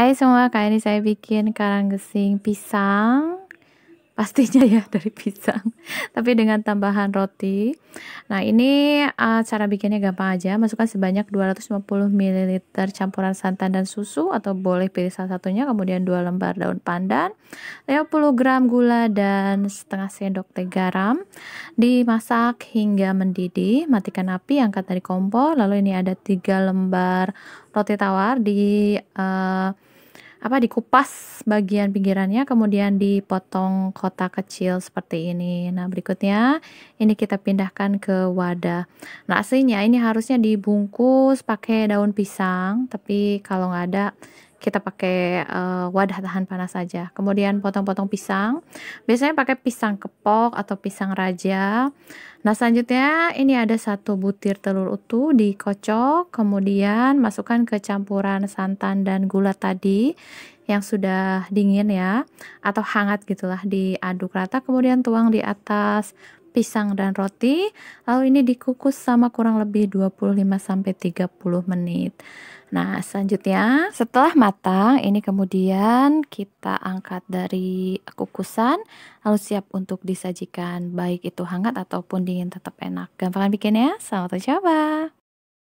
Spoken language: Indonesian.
Hai semua, kali ini saya bikin karang gesing pisang. Pastinya ya dari pisang, tapi dengan tambahan roti. Nah, ini uh, cara bikinnya gampang aja. Masukkan sebanyak 250 ml campuran santan dan susu atau boleh pilih salah satunya, kemudian 2 lembar daun pandan, 50 gram gula dan setengah sendok teh garam. Dimasak hingga mendidih, matikan api, angkat dari kompor. Lalu ini ada 3 lembar roti tawar di uh, apa dikupas bagian pinggirannya kemudian dipotong kotak kecil seperti ini. Nah, berikutnya ini kita pindahkan ke wadah. Nah, aslinya ini harusnya dibungkus pakai daun pisang, tapi kalau nggak ada kita pakai uh, wadah tahan panas saja. Kemudian potong-potong pisang. Biasanya pakai pisang kepok atau pisang raja. Nah, selanjutnya ini ada satu butir telur utuh dikocok, kemudian masukkan ke campuran santan dan gula tadi yang sudah dingin ya atau hangat gitulah diaduk rata kemudian tuang di atas pisang dan roti. Lalu ini dikukus sama kurang lebih 25 30 menit. Nah, selanjutnya setelah matang ini kemudian kita angkat dari kukusan lalu siap untuk disajikan baik itu hangat ataupun dingin tetap enak. Gampang bikin ya. Selamat mencoba.